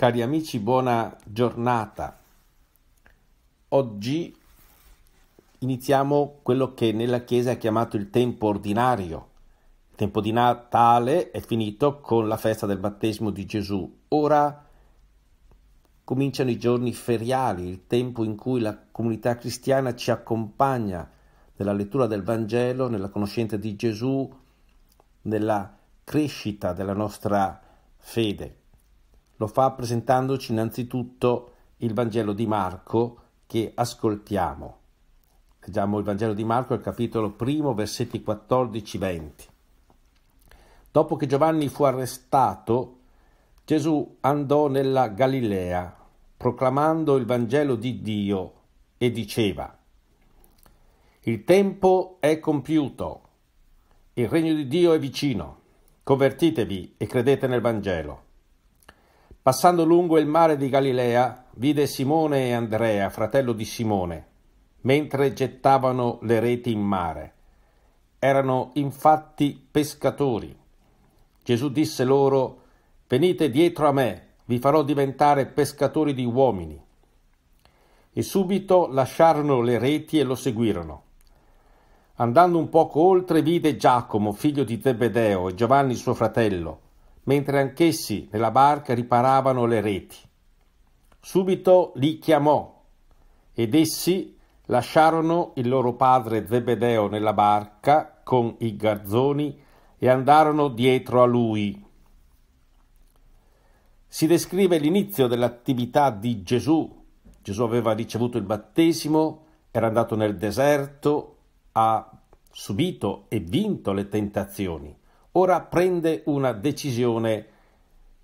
Cari amici, buona giornata. Oggi iniziamo quello che nella Chiesa è chiamato il tempo ordinario. Il tempo di Natale è finito con la festa del battesimo di Gesù. Ora cominciano i giorni feriali, il tempo in cui la comunità cristiana ci accompagna nella lettura del Vangelo, nella conoscenza di Gesù, nella crescita della nostra fede. Lo fa presentandoci innanzitutto il Vangelo di Marco che ascoltiamo. Leggiamo il Vangelo di Marco al capitolo primo, versetti 14-20. Dopo che Giovanni fu arrestato, Gesù andò nella Galilea proclamando il Vangelo di Dio e diceva, Il tempo è compiuto, il regno di Dio è vicino, convertitevi e credete nel Vangelo. Passando lungo il mare di Galilea, vide Simone e Andrea, fratello di Simone, mentre gettavano le reti in mare. Erano infatti pescatori. Gesù disse loro, venite dietro a me, vi farò diventare pescatori di uomini. E subito lasciarono le reti e lo seguirono. Andando un poco oltre vide Giacomo, figlio di Zebedeo, e Giovanni suo fratello, mentre anch'essi nella barca riparavano le reti. Subito li chiamò ed essi lasciarono il loro padre Zebedeo nella barca con i garzoni e andarono dietro a lui. Si descrive l'inizio dell'attività di Gesù. Gesù aveva ricevuto il battesimo, era andato nel deserto, ha subito e vinto le tentazioni ora prende una decisione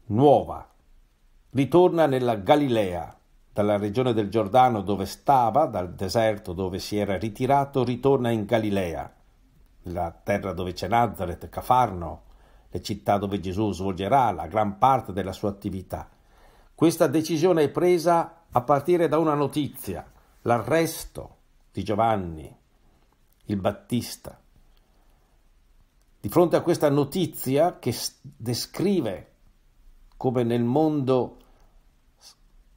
nuova. Ritorna nella Galilea, dalla regione del Giordano dove stava, dal deserto dove si era ritirato, ritorna in Galilea, la terra dove c'è Nazareth, Cafarno, le città dove Gesù svolgerà la gran parte della sua attività. Questa decisione è presa a partire da una notizia, l'arresto di Giovanni il Battista. Di fronte a questa notizia che descrive come nel mondo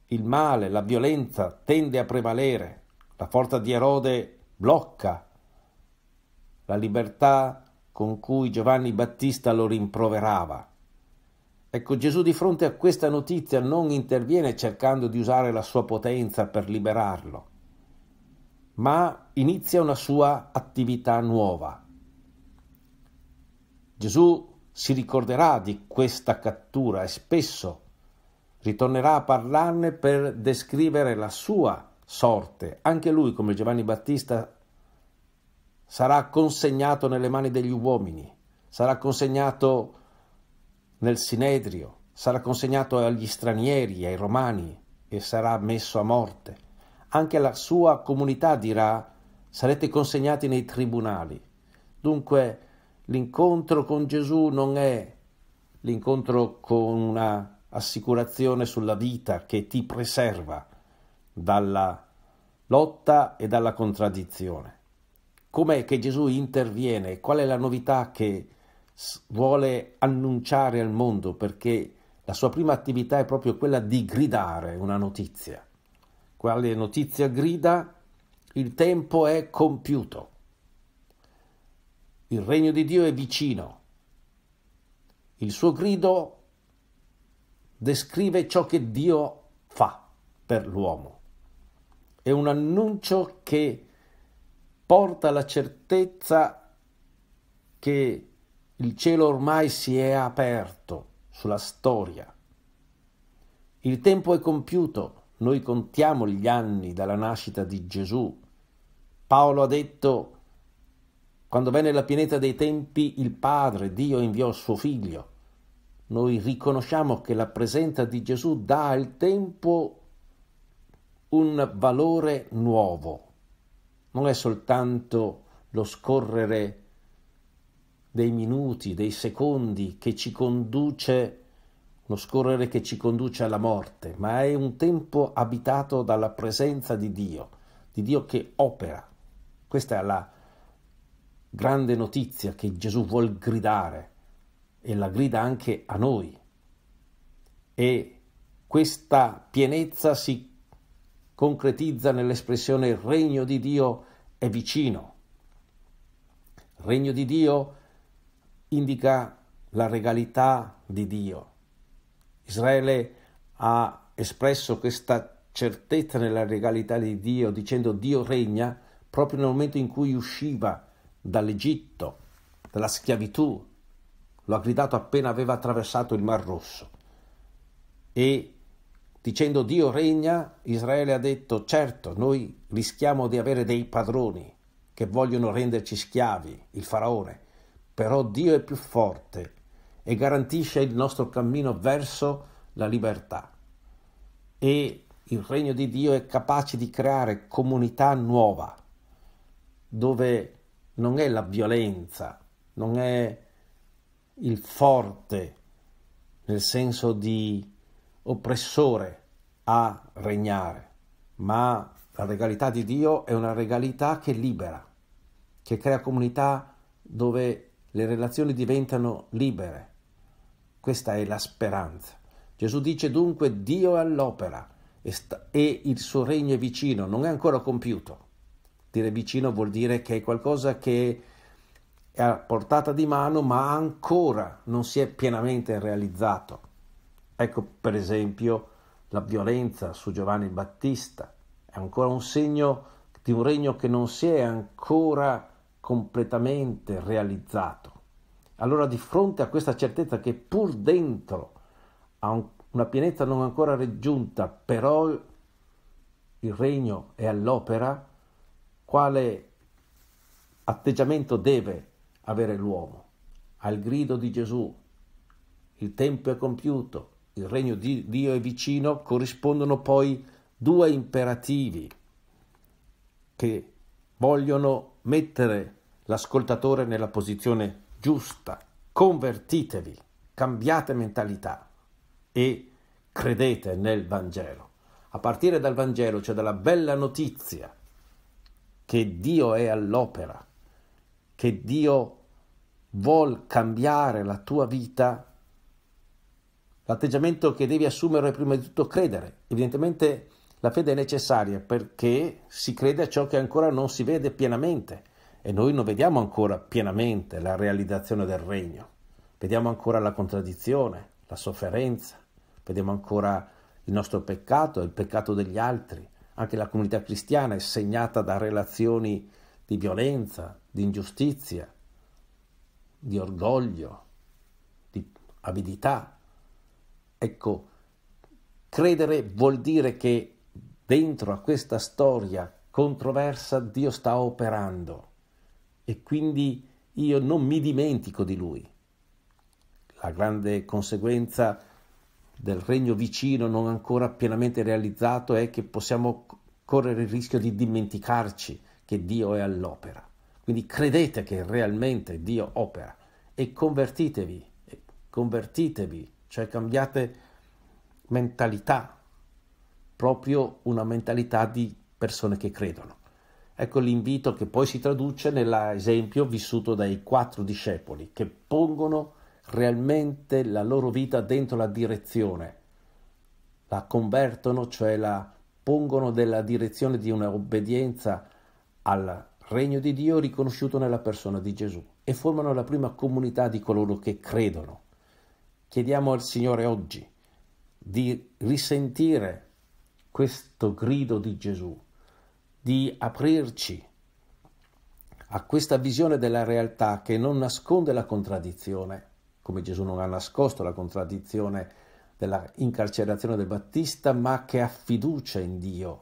il male, la violenza tende a prevalere, la forza di Erode blocca la libertà con cui Giovanni Battista lo rimproverava. Ecco, Gesù di fronte a questa notizia non interviene cercando di usare la sua potenza per liberarlo, ma inizia una sua attività nuova. Gesù si ricorderà di questa cattura e spesso ritornerà a parlarne per descrivere la sua sorte. Anche lui, come Giovanni Battista, sarà consegnato nelle mani degli uomini, sarà consegnato nel Sinedrio, sarà consegnato agli stranieri, ai romani e sarà messo a morte. Anche la sua comunità dirà sarete consegnati nei tribunali. Dunque L'incontro con Gesù non è l'incontro con una assicurazione sulla vita che ti preserva dalla lotta e dalla contraddizione. Com'è che Gesù interviene? Qual è la novità che vuole annunciare al mondo? Perché la sua prima attività è proprio quella di gridare una notizia. Quale notizia grida? Il tempo è compiuto. Il regno di Dio è vicino. Il suo grido descrive ciò che Dio fa per l'uomo. È un annuncio che porta la certezza che il cielo ormai si è aperto sulla storia. Il tempo è compiuto, noi contiamo gli anni dalla nascita di Gesù. Paolo ha detto quando venne la pienezza dei tempi, il Padre, Dio, inviò il suo Figlio. Noi riconosciamo che la presenza di Gesù dà al tempo un valore nuovo. Non è soltanto lo scorrere dei minuti, dei secondi che ci conduce, lo scorrere che ci conduce alla morte, ma è un tempo abitato dalla presenza di Dio, di Dio che opera. Questa è la grande notizia che Gesù vuol gridare e la grida anche a noi. E questa pienezza si concretizza nell'espressione il regno di Dio è vicino. Il regno di Dio indica la regalità di Dio. Israele ha espresso questa certezza nella regalità di Dio dicendo Dio regna proprio nel momento in cui usciva dall'Egitto, dalla schiavitù. Lo ha gridato appena aveva attraversato il Mar Rosso. E dicendo Dio regna, Israele ha detto certo, noi rischiamo di avere dei padroni che vogliono renderci schiavi, il faraone, però Dio è più forte e garantisce il nostro cammino verso la libertà. E il regno di Dio è capace di creare comunità nuova, dove non è la violenza, non è il forte nel senso di oppressore a regnare, ma la regalità di Dio è una regalità che libera, che crea comunità dove le relazioni diventano libere. Questa è la speranza. Gesù dice dunque Dio è all'opera e, il suo regno è vicino, non è ancora compiuto. Dire vicino vuol dire che è qualcosa che è a portata di mano ma ancora non si è pienamente realizzato. Ecco per esempio la violenza su Giovanni Battista, è ancora un segno di un regno che non si è ancora completamente realizzato. Allora di fronte a questa certezza che pur dentro a una pienezza non ancora raggiunta, però il regno è all'opera, quale atteggiamento deve avere l'uomo? Al grido di Gesù, il tempo è compiuto, il regno di Dio è vicino, corrispondono poi due imperativi che vogliono mettere l'ascoltatore nella posizione giusta. Convertitevi, cambiate mentalità e credete nel Vangelo. A partire dal Vangelo, cioè dalla bella notizia che Dio è all'opera, che Dio vuol cambiare la tua vita, l'atteggiamento che devi assumere è prima di tutto credere. Evidentemente la fede è necessaria perché si crede a ciò che ancora non si vede pienamente e noi non vediamo ancora pienamente la realizzazione del regno. Vediamo ancora la contraddizione, la sofferenza, vediamo ancora il nostro peccato, il peccato degli altri, anche la comunità cristiana è segnata da relazioni di violenza, di ingiustizia, di orgoglio, di avidità. Ecco, credere vuol dire che dentro a questa storia controversa Dio sta operando e quindi io non mi dimentico di Lui. La grande conseguenza è del regno vicino non ancora pienamente realizzato è che possiamo correre il rischio di dimenticarci che Dio è all'opera. Quindi credete che realmente Dio opera e convertitevi, convertitevi, cioè cambiate mentalità, proprio una mentalità di persone che credono. Ecco l'invito che poi si traduce nell'esempio vissuto dai quattro discepoli che pongono realmente la loro vita dentro la direzione, la convertono, cioè la pongono nella direzione di un'obbedienza al regno di Dio riconosciuto nella persona di Gesù e formano la prima comunità di coloro che credono. Chiediamo al Signore oggi di risentire questo grido di Gesù, di aprirci a questa visione della realtà che non nasconde la contraddizione, come Gesù non ha nascosto la contraddizione della incarcerazione del Battista, ma che ha fiducia in Dio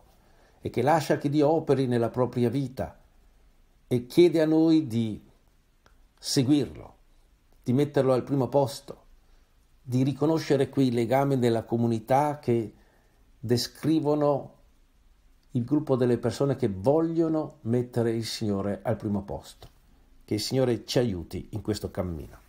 e che lascia che Dio operi nella propria vita e chiede a noi di seguirlo, di metterlo al primo posto, di riconoscere quei legami nella comunità che descrivono il gruppo delle persone che vogliono mettere il Signore al primo posto. Che il Signore ci aiuti in questo cammino.